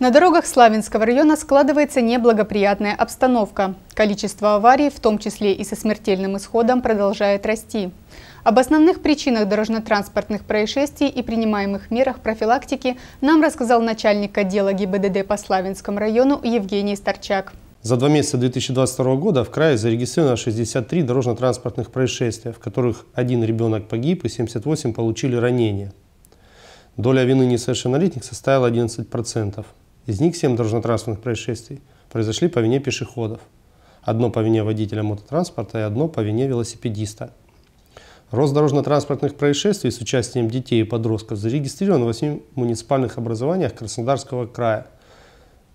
На дорогах Славянского района складывается неблагоприятная обстановка. Количество аварий, в том числе и со смертельным исходом, продолжает расти. Об основных причинах дорожно-транспортных происшествий и принимаемых мерах профилактики нам рассказал начальник отдела ГИБДД по Славянскому району Евгений Старчак. За два месяца 2022 года в крае зарегистрировано 63 дорожно-транспортных происшествия, в которых один ребенок погиб и 78 получили ранения. Доля вины несовершеннолетних составила 11%. Из них 7 дорожно-транспортных происшествий произошли по вине пешеходов. Одно по вине водителя мототранспорта и одно по вине велосипедиста. Рост дорожно-транспортных происшествий с участием детей и подростков зарегистрирован в 8 муниципальных образованиях Краснодарского края.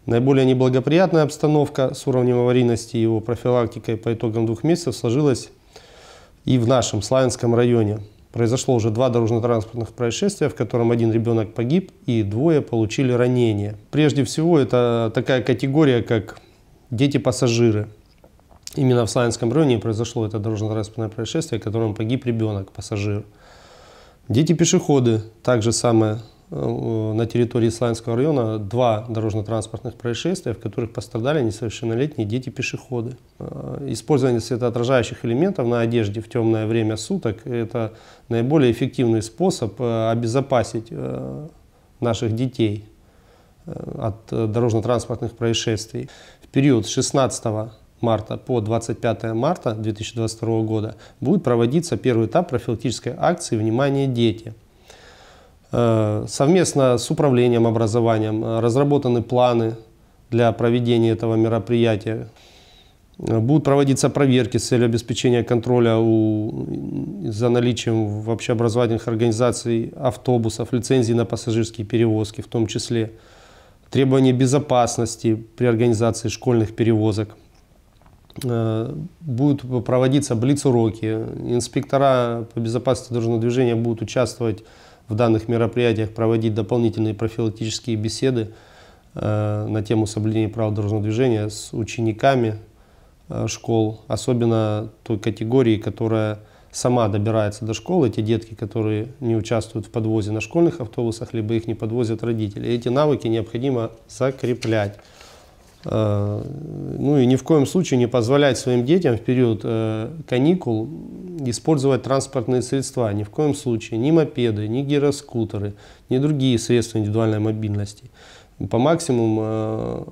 Наиболее неблагоприятная обстановка с уровнем аварийности и его профилактикой по итогам двух месяцев сложилась и в нашем Славянском районе – Произошло уже два дорожно-транспортных происшествия, в котором один ребенок погиб и двое получили ранения. Прежде всего, это такая категория, как дети-пассажиры. Именно в Славянском районе произошло это дорожно-транспортное происшествие, в котором погиб ребенок, пассажир. Дети-пешеходы, также самое Э, на территории Исландского района два дорожно-транспортных происшествия, в которых пострадали несовершеннолетние дети-пешеходы. Э, использование светоотражающих элементов на одежде в темное время суток – это наиболее эффективный способ э, обезопасить наших детей от дорожно-транспортных происшествий. В период с 16 марта по 25 марта 2022 года будет проводиться первый этап профилактической акции «Внимание, дети!» Э, совместно с управлением образованием э, разработаны планы для проведения этого мероприятия. Э, будут проводиться проверки с целью обеспечения контроля у, за наличием в общеобразовательных организаций автобусов, лицензий на пассажирские перевозки, в том числе требования безопасности при организации школьных перевозок. Будут проводиться блиц-уроки. Инспектора по безопасности дорожного движения будут участвовать в данных мероприятиях проводить дополнительные профилактические беседы э, на тему соблюдения прав дорожного движения с учениками э, школ, особенно той категории, которая сама добирается до школы, эти детки, которые не участвуют в подвозе на школьных автобусах, либо их не подвозят родители. Эти навыки необходимо закреплять. Э, ну и ни в коем случае не позволять своим детям в период э, каникул использовать транспортные средства. Ни в коем случае ни мопеды, ни гироскутеры, ни другие средства индивидуальной мобильности. По максимуму э,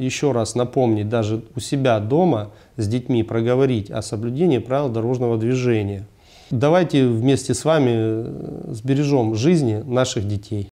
еще раз напомнить, даже у себя дома с детьми проговорить о соблюдении правил дорожного движения. Давайте вместе с вами сбережем жизни наших детей.